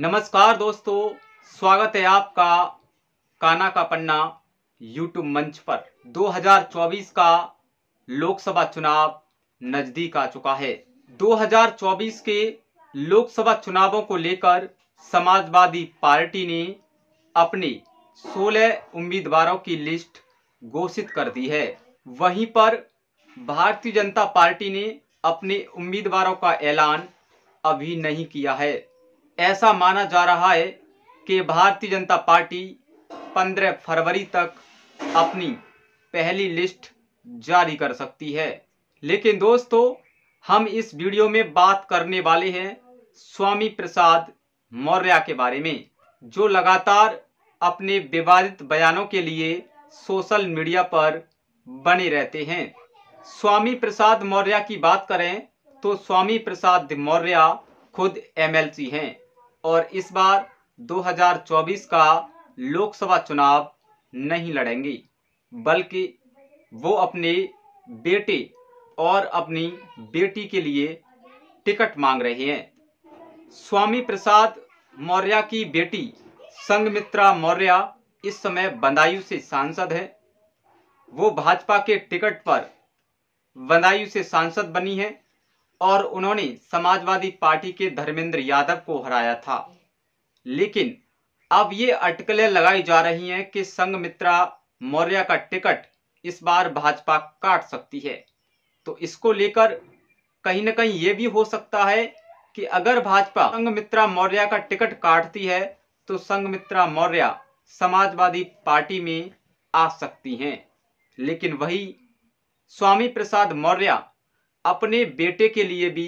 नमस्कार दोस्तों स्वागत है आपका काना का पन्ना यूट्यूब मंच पर 2024 का लोकसभा चुनाव नज़दीक आ चुका है 2024 के लोकसभा चुनावों को लेकर समाजवादी पार्टी ने अपने 16 उम्मीदवारों की लिस्ट घोषित कर दी है वहीं पर भारतीय जनता पार्टी ने अपने उम्मीदवारों का ऐलान अभी नहीं किया है ऐसा माना जा रहा है कि भारतीय जनता पार्टी 15 फरवरी तक अपनी पहली लिस्ट जारी कर सकती है लेकिन दोस्तों हम इस वीडियो में बात करने वाले हैं स्वामी प्रसाद मौर्य के बारे में जो लगातार अपने विवादित बयानों के लिए सोशल मीडिया पर बने रहते हैं स्वामी प्रसाद मौर्य की बात करें तो स्वामी प्रसाद मौर्य खुद एमएलसी हैं और इस बार 2024 का लोकसभा चुनाव नहीं लड़ेंगी बल्कि वो अपने बेटे और अपनी बेटी के लिए टिकट मांग रहे हैं स्वामी प्रसाद मौर्य की बेटी संगमित्रा मौर्य इस समय बंदायू से सांसद है वो भाजपा के टिकट पर बंदायू से सांसद बनी है और उन्होंने समाजवादी पार्टी के धर्मेंद्र यादव को हराया था लेकिन अब ये अटकलें लगाई जा रही हैं कि संगमित्रा मौर्य का टिकट इस बार भाजपा काट सकती है तो इसको लेकर कहीं ना कहीं ये भी हो सकता है कि अगर भाजपा संगमित्रा मौर्य का टिकट काटती है तो संगमित्रा मौर्य समाजवादी पार्टी में आ सकती हैं लेकिन वही स्वामी प्रसाद मौर्य अपने बेटे के लिए भी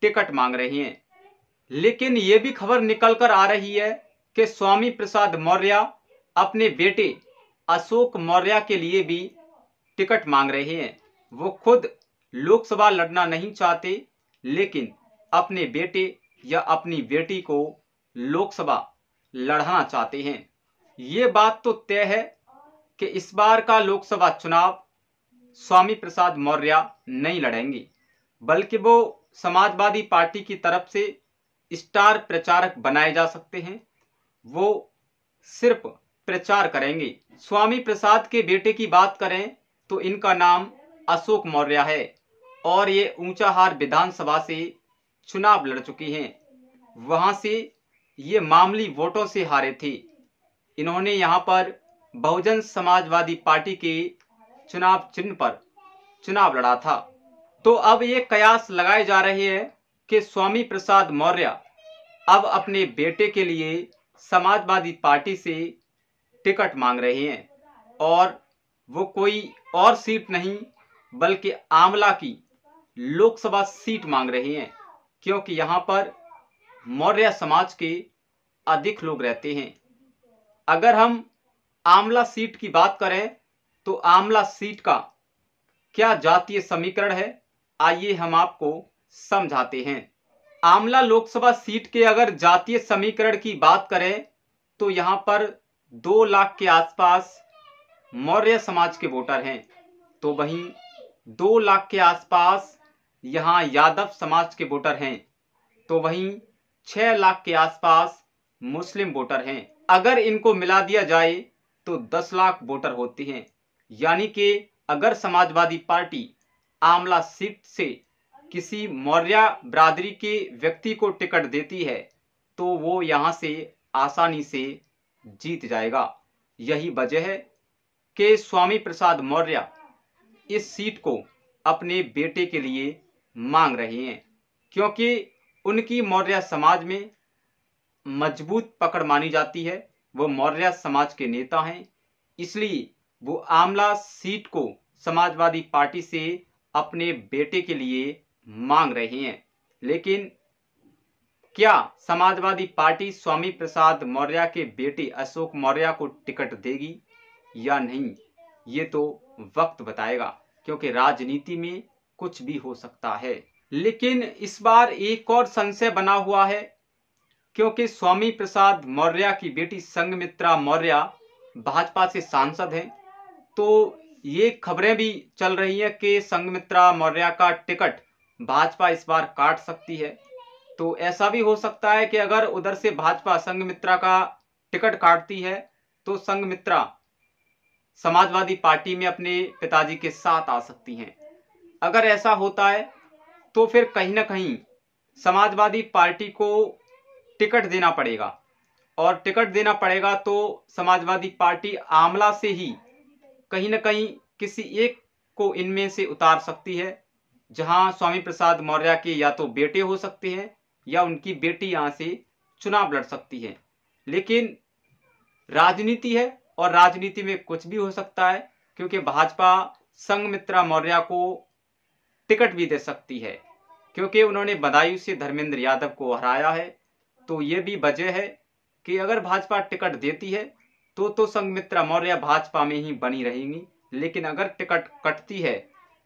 टिकट मांग रही हैं लेकिन ये भी खबर निकल कर आ रही है कि स्वामी प्रसाद मौर्य अपने बेटे अशोक मौर्य के लिए भी टिकट मांग रहे हैं वो खुद लोकसभा लड़ना नहीं चाहते लेकिन अपने बेटे या अपनी बेटी को लोकसभा लड़ना चाहते हैं ये बात तो तय है कि इस बार का लोकसभा चुनाव स्वामी प्रसाद मौर्य नहीं लड़ेंगे बल्कि वो समाजवादी पार्टी की तरफ से स्टार प्रचारक बनाए जा सकते हैं वो सिर्फ प्रचार करेंगे स्वामी प्रसाद के बेटे की बात करें तो इनका नाम अशोक मौर्य है और ये ऊंचाहार विधानसभा से चुनाव लड़ चुकी हैं वहाँ से ये मामली वोटों से हारे थे इन्होंने यहाँ पर बहुजन समाजवादी पार्टी के चुनाव चिन्ह पर चुनाव लड़ा था तो अब ये कयास लगाए जा रहे हैं कि स्वामी प्रसाद मौर्य अब अपने बेटे के लिए समाजवादी पार्टी से टिकट मांग रहे हैं और वो कोई और सीट नहीं बल्कि आमला की लोकसभा सीट मांग रहे हैं क्योंकि यहाँ पर मौर्य समाज के अधिक लोग रहते हैं अगर हम आमला सीट की बात करें तो आमला सीट का क्या जातीय समीकरण है आइए हम आपको समझाते हैं आमला लोकसभा सीट के अगर जातीय समीकरण की बात करें तो यहाँ पर दो लाख के आसपास मौर्य समाज के वोटर हैं तो वहीं दो लाख के आसपास यहाँ यादव समाज के वोटर हैं तो वहीं छः लाख के आसपास मुस्लिम वोटर हैं अगर इनको मिला दिया जाए तो दस लाख वोटर होते हैं यानी कि अगर समाजवादी पार्टी आमला सीट से किसी मौर्य बरादरी के व्यक्ति को टिकट देती है तो वो यहाँ से आसानी से जीत जाएगा यही वजह है कि स्वामी प्रसाद मौर्य इस सीट को अपने बेटे के लिए मांग रहे हैं क्योंकि उनकी मौर्य समाज में मजबूत पकड़ मानी जाती है वो मौर्य समाज के नेता हैं इसलिए वो आमला सीट को समाजवादी पार्टी से अपने बेटे के लिए मांग रहे हैं लेकिन क्या समाजवादी पार्टी स्वामी प्रसाद मौर्य के बेटे अशोक मौर्य को टिकट देगी या नहीं ये तो वक्त बताएगा क्योंकि राजनीति में कुछ भी हो सकता है लेकिन इस बार एक और संशय बना हुआ है क्योंकि स्वामी प्रसाद मौर्य की बेटी संगमित्रा मौर्य भाजपा से सांसद हैं तो ये खबरें भी चल रही हैं कि संगमित्रा मौर्य का टिकट भाजपा इस बार काट सकती है तो ऐसा भी हो सकता है कि अगर उधर से भाजपा संगमित्रा का टिकट काटती है तो संगमित्रा समाजवादी पार्टी में अपने पिताजी के साथ आ सकती हैं अगर ऐसा होता है तो फिर कहीं ना कहीं समाजवादी पार्टी को टिकट देना पड़ेगा और टिकट देना पड़ेगा तो समाजवादी पार्टी आमला से ही कहीं ना कहीं किसी एक को इनमें से उतार सकती है जहां स्वामी प्रसाद मौर्य के या तो बेटे हो सकते हैं या उनकी बेटी यहाँ से चुनाव लड़ सकती है लेकिन राजनीति है और राजनीति में कुछ भी हो सकता है क्योंकि भाजपा संगमित्रा मौर्य को टिकट भी दे सकती है क्योंकि उन्होंने बदायूं से धर्मेंद्र यादव को हराया है तो ये भी वजह है कि अगर भाजपा टिकट देती है तो तो संगमित्रा मौर्य भाजपा में ही बनी रहेंगी लेकिन अगर टिकट कटती है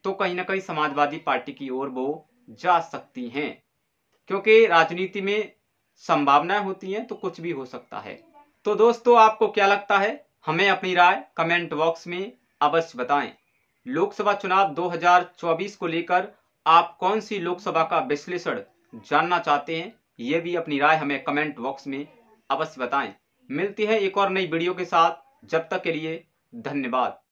तो कहीं ना कहीं समाजवादी पार्टी की ओर वो जा सकती हैं क्योंकि राजनीति में संभावनाएं होती हैं तो कुछ भी हो सकता है तो दोस्तों आपको क्या लगता है हमें अपनी राय कमेंट बॉक्स में अवश्य बताएं लोकसभा चुनाव 2024 को लेकर आप कौन सी लोकसभा का विश्लेषण जानना चाहते हैं ये भी अपनी राय हमें कमेंट बॉक्स में अवश्य बताएं मिलती है एक और नई वीडियो के साथ जब तक के लिए धन्यवाद